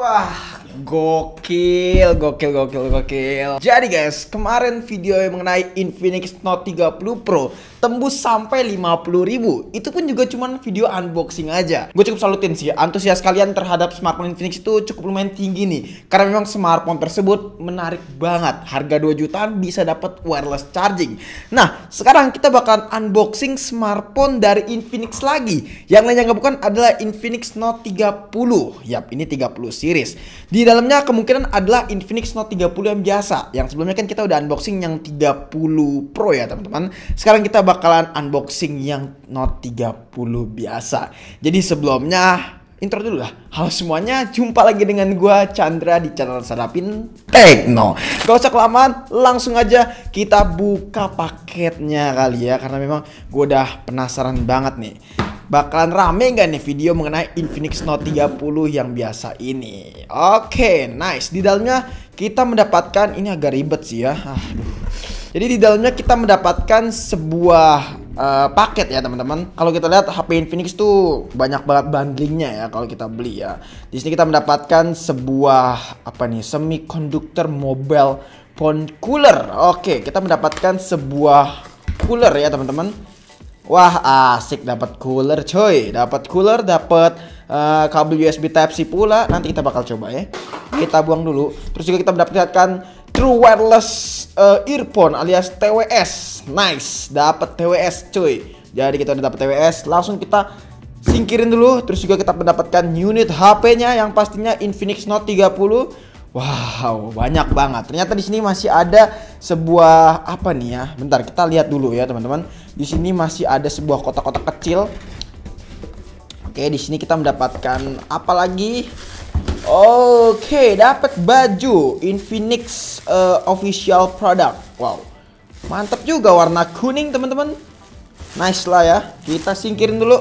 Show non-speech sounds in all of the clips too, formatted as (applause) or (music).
Wah, gokil, gokil, gokil, gokil. Jadi guys, kemarin video yang mengenai Infinix Note 30 Pro tembus sampai 50 ribu. Itu pun juga cuman video unboxing aja. Gue cukup salutin sih, antusias kalian terhadap smartphone Infinix itu cukup lumayan tinggi nih. Karena memang smartphone tersebut menarik banget. Harga 2 jutaan bisa dapat wireless charging. Nah, sekarang kita bakalan unboxing smartphone dari Infinix lagi. Yang lainnya nggak bukan adalah Infinix Note 30. Yap, ini 30 series. Di dalamnya kemungkinan adalah Infinix Note 30 yang biasa. Yang sebelumnya kan kita udah unboxing yang 30 Pro ya, teman-teman. Sekarang kita bakalan unboxing yang Note 30 biasa. Jadi sebelumnya intro dulu lah. Halo semuanya, jumpa lagi dengan gua Chandra di channel Sarapin Tekno. Gak usah kelamaan, langsung aja kita buka paketnya kali ya karena memang gua udah penasaran banget nih. Bakalan rame gak nih video mengenai Infinix Note 30 yang biasa ini? Oke, okay, nice. Di dalamnya kita mendapatkan ini agak ribet sih ya. Ah, aduh jadi di dalamnya kita mendapatkan sebuah uh, paket ya teman-teman. Kalau kita lihat HP Infinix tuh banyak banget bundlingnya ya kalau kita beli ya. Di sini kita mendapatkan sebuah apa nih semikonduktor mobile phone cooler. Oke, kita mendapatkan sebuah cooler ya teman-teman. Wah asik dapat cooler coy, dapat cooler, dapat uh, kabel USB Type C pula. Nanti kita bakal coba ya. Kita buang dulu. Terus juga kita mendapatkan True Wireless uh, Earphone alias TWS. Nice, dapat TWS cuy. Jadi kita udah dapat TWS, langsung kita singkirin dulu terus juga kita mendapatkan unit HP-nya yang pastinya Infinix Note 30. Wow, banyak banget. Ternyata di sini masih ada sebuah apa nih ya? Bentar, kita lihat dulu ya, teman-teman. Di sini masih ada sebuah kotak-kotak kecil. Oke, di sini kita mendapatkan apa lagi? Oke, okay, dapat baju Infinix uh, official product. Wow. Mantap juga warna kuning, teman-teman. Nice lah ya. Kita singkirin dulu.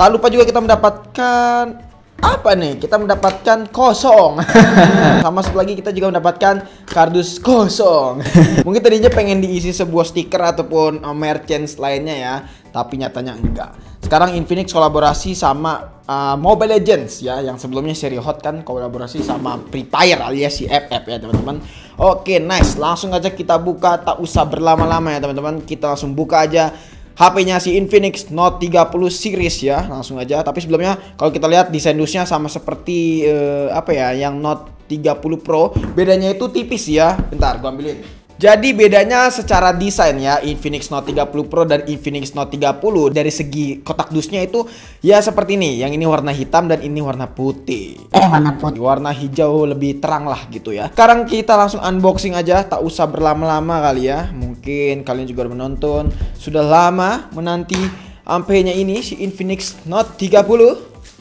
Tak lupa juga kita mendapatkan apa nih? Kita mendapatkan kosong. (laughs) Sama satu lagi kita juga mendapatkan kardus kosong. (laughs) Mungkin tadinya pengen diisi sebuah stiker ataupun uh, merchants lainnya ya, tapi nyatanya enggak. Sekarang Infinix kolaborasi sama uh, Mobile Legends ya, yang sebelumnya seri hot kan kolaborasi sama Free Fire alias si FF ya teman-teman. Oke, nice. Langsung aja kita buka, tak usah berlama-lama ya teman-teman. Kita langsung buka aja HP-nya si Infinix Note 30 series ya, langsung aja. Tapi sebelumnya kalau kita lihat desain dusnya sama seperti uh, apa ya, yang Note 30 Pro. Bedanya itu tipis ya. Bentar, gua ambilin. Jadi bedanya secara desain ya Infinix Note 30 Pro dan Infinix Note 30 dari segi kotak dusnya itu ya seperti ini. Yang ini warna hitam dan ini warna putih. Eh warna putih. Warna hijau lebih terang lah gitu ya. Sekarang kita langsung unboxing aja, tak usah berlama-lama kali ya. Mungkin kalian juga menonton sudah lama menanti ampenya ini si Infinix Note 30. Hmm.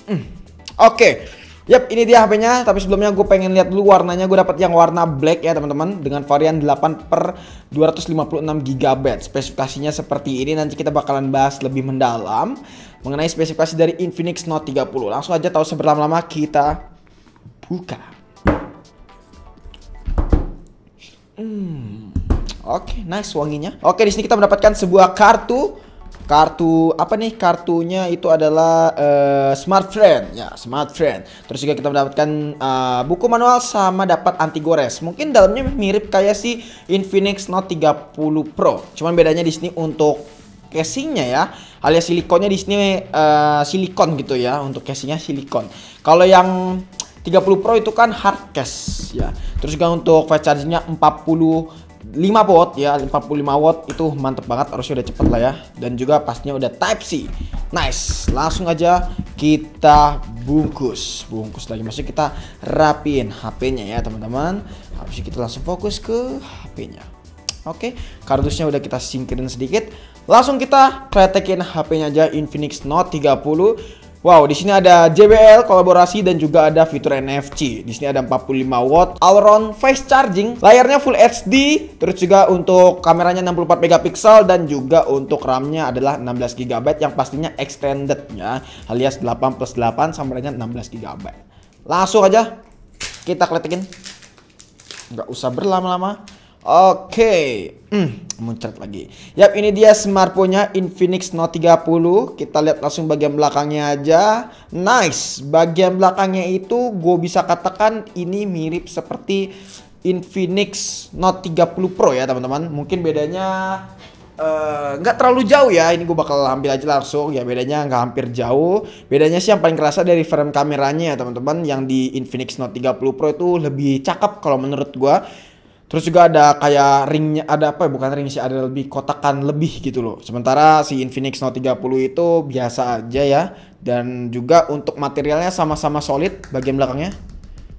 Oke. Okay. Yap, ini dia HP-nya, tapi sebelumnya gue pengen lihat dulu warnanya. Gue dapat yang warna black ya teman-teman, dengan varian 8 per 256 GB. Spesifikasinya seperti ini, nanti kita bakalan bahas lebih mendalam mengenai spesifikasi dari Infinix Note 30. Langsung aja tahu seberlama-lama kita buka. Hmm, oke, okay, nice wanginya. Oke, okay, di sini kita mendapatkan sebuah kartu kartu apa nih kartunya itu adalah uh, smart friend ya smart friend terus juga kita mendapatkan uh, buku manual sama dapat anti gores mungkin dalamnya mirip kayak si Infinix Note 30 Pro cuman bedanya di sini untuk casingnya ya alias silikonnya di sini uh, silikon gitu ya untuk casingnya silikon kalau yang 30 Pro itu kan hard case ya terus juga untuk fast chargingnya 40 5 watt ya 45 watt itu mantep banget harusnya udah cepet lah ya dan juga pasnya udah type C nice langsung aja kita bungkus bungkus lagi masih kita rapiin HP-nya ya teman-teman habis kita langsung fokus ke HP-nya oke kardusnya udah kita singkirin sedikit langsung kita kretekin HP-nya aja Infinix Note 30 Wow, di sini ada JBL kolaborasi dan juga ada fitur NFC. Di sini ada 45 watt all Face charging, layarnya full HD, terus juga untuk kameranya 64 megapiksel dan juga untuk RAM-nya adalah 16 GB yang pastinya extended ya, alias 8 plus 8 sama dengan 16 GB. Langsung aja kita kletikin. Nggak usah berlama-lama. Oke, hmm, muncrat lagi. Yap, ini dia smartphone-nya Infinix Note 30. Kita lihat langsung bagian belakangnya aja. Nice, bagian belakangnya itu gue bisa katakan ini mirip seperti Infinix Note 30 Pro ya teman-teman. Mungkin bedanya eh, nggak uh, terlalu jauh ya ini gue bakal ambil aja langsung ya bedanya nggak hampir jauh bedanya sih yang paling kerasa dari frame kameranya ya teman-teman yang di Infinix Note 30 Pro itu lebih cakep kalau menurut gue Terus juga ada kayak ringnya, ada apa ya, bukan ring sih, ada lebih kotakan lebih gitu loh. Sementara si Infinix Note 30 itu biasa aja ya. Dan juga untuk materialnya sama-sama solid bagian belakangnya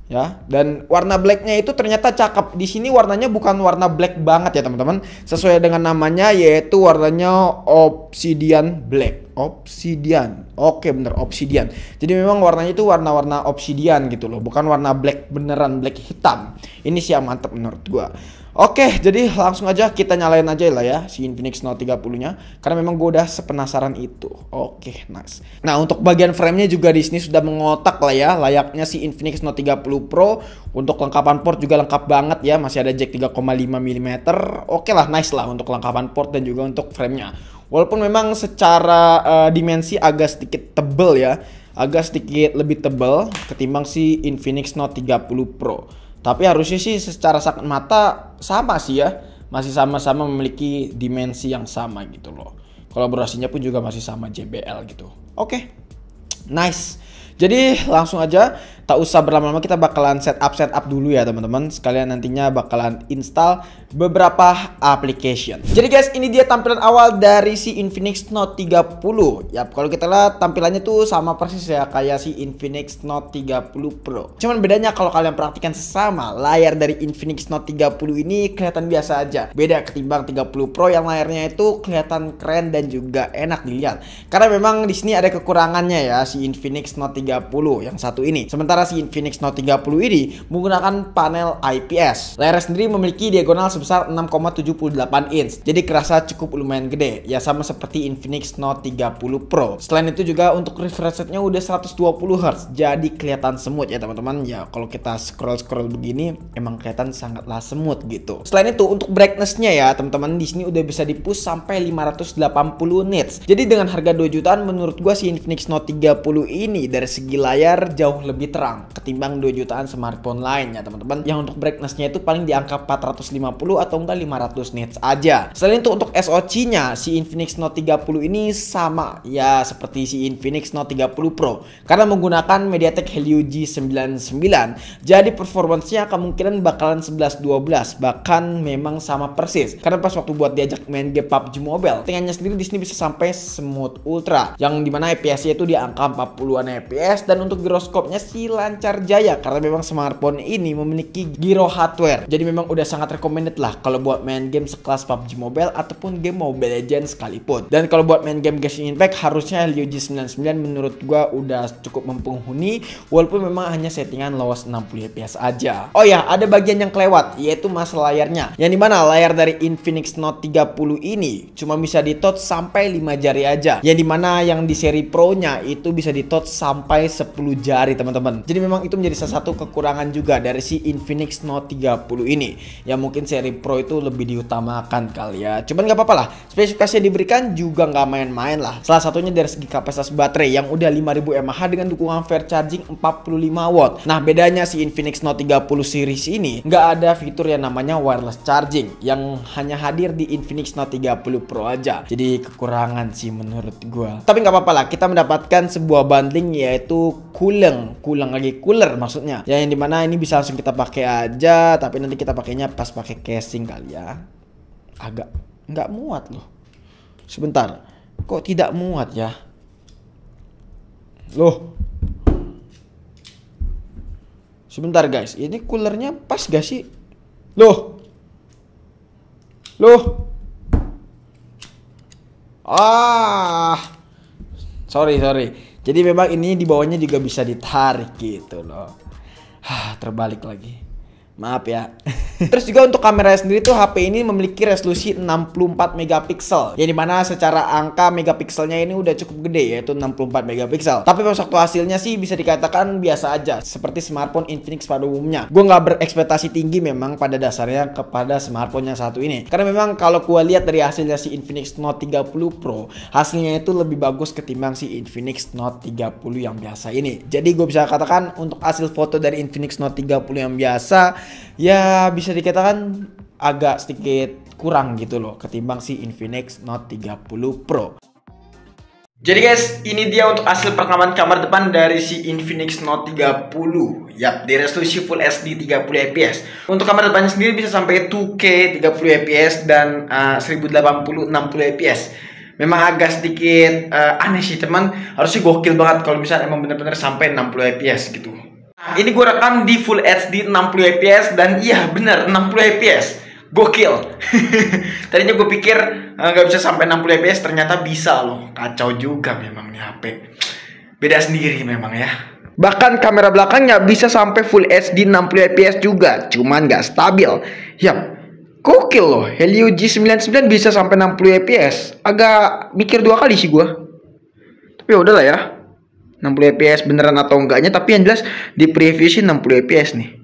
ya dan warna blacknya itu ternyata cakep di sini warnanya bukan warna black banget ya teman-teman sesuai dengan namanya yaitu warnanya obsidian black obsidian oke bener obsidian jadi memang warnanya itu warna-warna obsidian gitu loh bukan warna black beneran black hitam ini sih yang mantep menurut gua Oke, jadi langsung aja kita nyalain aja lah ya si Infinix Note 30-nya karena memang gue udah sepenasaran itu. Oke, nice. Nah, untuk bagian frame-nya juga di sini sudah mengotak lah ya, layaknya si Infinix Note 30 Pro. Untuk lengkapan port juga lengkap banget ya, masih ada jack 3,5 mm. Oke lah, nice lah untuk lengkapan port dan juga untuk frame-nya. Walaupun memang secara uh, dimensi agak sedikit tebel ya, agak sedikit lebih tebel ketimbang si Infinix Note 30 Pro. Tapi harusnya sih secara sakit mata sama sih ya, masih sama-sama memiliki dimensi yang sama gitu loh. Kolaborasinya pun juga masih sama JBL gitu. Oke, okay. nice. Jadi langsung aja tak usah berlama-lama kita bakalan setup setup dulu ya teman-teman sekalian nantinya bakalan install beberapa application jadi guys ini dia tampilan awal dari si Infinix Note 30 ya kalau kita lihat tampilannya tuh sama persis ya kayak si Infinix Note 30 Pro cuman bedanya kalau kalian perhatikan sesama layar dari Infinix Note 30 ini kelihatan biasa aja beda ketimbang 30 Pro yang layarnya itu kelihatan keren dan juga enak dilihat karena memang di sini ada kekurangannya ya si Infinix Note 30 yang satu ini sementara sementara si Infinix Note 30 ini menggunakan panel IPS. Layar sendiri memiliki diagonal sebesar 6,78 inch, jadi kerasa cukup lumayan gede, ya sama seperti Infinix Note 30 Pro. Selain itu juga untuk refresh rate-nya udah 120Hz, jadi kelihatan semut ya teman-teman. Ya kalau kita scroll-scroll begini, emang kelihatan sangatlah semut gitu. Selain itu untuk brightness-nya ya teman-teman, di sini udah bisa di sampai 580 nits. Jadi dengan harga 2 jutaan menurut gua si Infinix Note 30 ini dari segi layar jauh lebih terang kurang ketimbang 2 jutaan smartphone lainnya teman-teman yang untuk brightnessnya itu paling di angka 450 atau enggak 500 nits aja selain itu untuk SOC nya si Infinix Note 30 ini sama ya seperti si Infinix Note 30 Pro karena menggunakan MediaTek Helio G99 jadi performancenya kemungkinan bakalan 11-12 bahkan memang sama persis karena pas waktu buat diajak main game PUBG Mobile tingannya sendiri di sini bisa sampai smooth ultra yang dimana FPS-nya itu di angka 40-an FPS dan untuk giroskopnya sih lancar jaya karena memang smartphone ini memiliki Giro hardware. Jadi memang udah sangat recommended lah kalau buat main game sekelas PUBG Mobile ataupun game Mobile Legends sekalipun. Dan kalau buat main game Genshin Impact harusnya g 99 menurut gua udah cukup mempenghuni walaupun memang hanya settingan lowest 60 fps aja. Oh ya, ada bagian yang kelewat yaitu masalah layarnya. Yang dimana layar dari Infinix Note 30 ini cuma bisa di sampai 5 jari aja. Yang dimana yang di seri Pro-nya itu bisa di sampai 10 jari teman-teman. Jadi memang itu menjadi salah satu kekurangan juga dari si Infinix Note 30 ini. Ya mungkin seri Pro itu lebih diutamakan kali ya. Cuman nggak apa-apa lah. Spesifikasi yang diberikan juga nggak main-main lah. Salah satunya dari segi kapasitas baterai yang udah 5000 mAh dengan dukungan fair charging 45 watt. Nah bedanya si Infinix Note 30 series ini nggak ada fitur yang namanya wireless charging yang hanya hadir di Infinix Note 30 Pro aja. Jadi kekurangan sih menurut gue. Tapi nggak apa-apa lah. Kita mendapatkan sebuah bundling yaitu kuleng kuleng lagi cooler maksudnya ya yang dimana ini bisa langsung kita pakai aja tapi nanti kita pakainya pas pakai casing kali ya agak nggak muat loh sebentar kok tidak muat ya loh sebentar guys ini coolernya pas gak sih loh loh ah sorry sorry jadi memang ini di bawahnya juga bisa ditarik gitu loh. Hah, terbalik lagi. Maaf ya. (laughs) Terus juga untuk kamera sendiri tuh HP ini memiliki resolusi 64 megapiksel, ya dimana secara angka megapikselnya ini udah cukup gede yaitu 64 megapiksel. Tapi pas waktu hasilnya sih bisa dikatakan biasa aja, seperti smartphone Infinix pada umumnya. Gue nggak berekspektasi tinggi memang pada dasarnya kepada smartphone yang satu ini, karena memang kalau gue lihat dari hasilnya si Infinix Note 30 Pro, hasilnya itu lebih bagus ketimbang si Infinix Note 30 yang biasa ini. Jadi gue bisa katakan untuk hasil foto dari Infinix Note 30 yang biasa, ya bisa bisa dikatakan agak sedikit kurang gitu loh ketimbang si Infinix Note 30 Pro. Jadi guys, ini dia untuk hasil perekaman kamar depan dari si Infinix Note 30. Yap, di resolusi Full HD 30 fps. Untuk kamar depannya sendiri bisa sampai 2K 30 fps dan uh, 1080 60 fps. Memang agak sedikit uh, aneh sih, teman. Harusnya gokil banget kalau misalnya emang bener-bener sampai 60 fps gitu. Ini gue rekam di full HD 60 fps dan iya bener 60 fps. Gokil. (laughs) Tadinya gue pikir eh, nggak bisa sampai 60 fps ternyata bisa loh. Kacau juga memang nih HP. Beda sendiri memang ya. Bahkan kamera belakangnya bisa sampai full HD 60 fps juga, cuman nggak stabil. Yap, Gokil loh, Helio G99 bisa sampai 60 fps. Agak mikir dua kali sih gue Tapi ya udahlah ya. 60 fps beneran atau enggaknya tapi yang jelas di preview sih 60 fps nih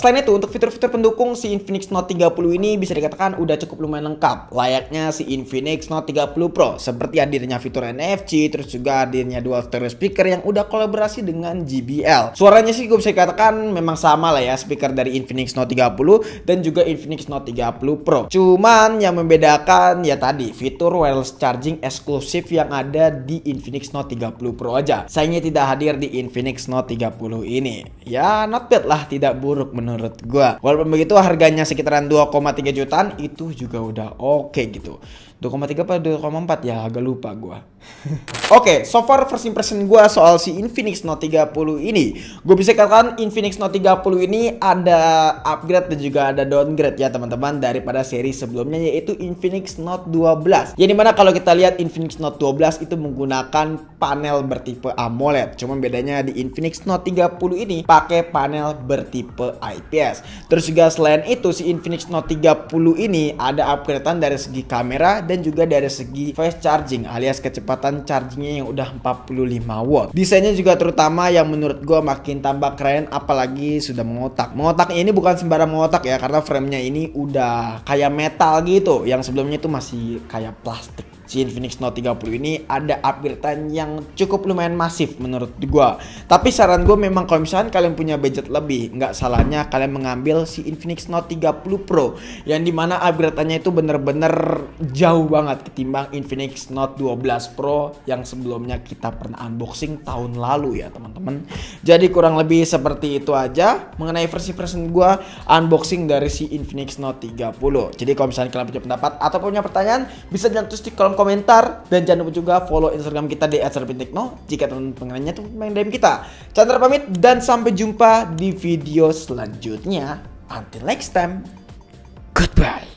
selain itu, untuk fitur-fitur pendukung si Infinix Note 30 ini bisa dikatakan udah cukup lumayan lengkap. Layaknya si Infinix Note 30 Pro, seperti hadirnya fitur NFC, terus juga hadirnya dual stereo speaker yang udah kolaborasi dengan JBL. Suaranya sih gue bisa katakan memang sama lah ya, speaker dari Infinix Note 30 dan juga Infinix Note 30 Pro. Cuman yang membedakan ya tadi, fitur wireless charging eksklusif yang ada di Infinix Note 30 Pro aja. Sayangnya tidak hadir di Infinix Note 30 ini. Ya, not bad lah, tidak buruk menurut menurut gue. Walaupun begitu harganya sekitaran 2,3 jutaan itu juga udah oke okay gitu. 2,3 apa 2,4 ya agak lupa gue. (laughs) oke, okay, so far first impression gue soal si Infinix Note 30 ini. Gue bisa katakan Infinix Note 30 ini ada upgrade dan juga ada downgrade ya teman-teman daripada seri sebelumnya yaitu Infinix Note 12. Ya mana kalau kita lihat Infinix Note 12 itu menggunakan panel bertipe AMOLED. Cuman bedanya di Infinix Note 30 ini pakai panel bertipe fps Terus juga selain itu si Infinix Note 30 ini ada upgradean dari segi kamera dan juga dari segi fast charging alias kecepatan chargingnya yang udah 45 watt. Desainnya juga terutama yang menurut gue makin tambah keren apalagi sudah mengotak. mengotak ini bukan sembarang mengotak ya karena framenya ini udah kayak metal gitu yang sebelumnya itu masih kayak plastik si Infinix Note 30 ini ada upgradean yang cukup lumayan masif menurut gue. Tapi saran gue memang kalau misalnya kalian punya budget lebih, nggak salahnya kalian mengambil si Infinix Note 30 Pro yang dimana upgradeannya itu bener-bener jauh banget ketimbang Infinix Note 12 Pro yang sebelumnya kita pernah unboxing tahun lalu ya teman-teman. Jadi kurang lebih seperti itu aja mengenai versi-versi gue unboxing dari si Infinix Note 30. Jadi kalau misalnya kalian punya pendapat atau punya pertanyaan bisa jantus di kolom komentar dan jangan lupa juga follow Instagram kita di @serpintekno jika teman teman pengenannya tuh main DM kita. Chandra pamit dan sampai jumpa di video selanjutnya. Until next time, goodbye.